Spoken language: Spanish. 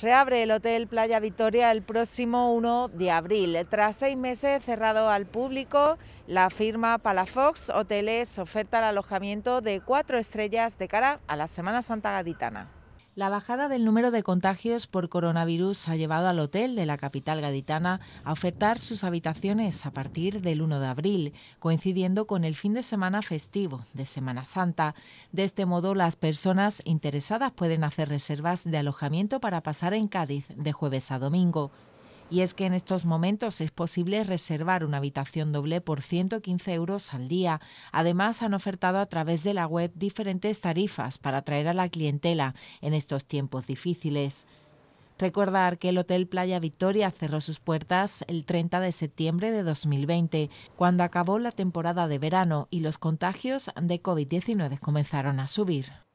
Reabre el Hotel Playa Victoria el próximo 1 de abril. Tras seis meses cerrado al público, la firma Palafox Hoteles oferta el alojamiento de cuatro estrellas de cara a la Semana Santa Gaditana. La bajada del número de contagios por coronavirus ha llevado al hotel de la capital gaditana a ofertar sus habitaciones a partir del 1 de abril, coincidiendo con el fin de semana festivo de Semana Santa. De este modo, las personas interesadas pueden hacer reservas de alojamiento para pasar en Cádiz de jueves a domingo. Y es que en estos momentos es posible reservar una habitación doble por 115 euros al día. Además, han ofertado a través de la web diferentes tarifas para atraer a la clientela en estos tiempos difíciles. Recordar que el Hotel Playa Victoria cerró sus puertas el 30 de septiembre de 2020, cuando acabó la temporada de verano y los contagios de COVID-19 comenzaron a subir.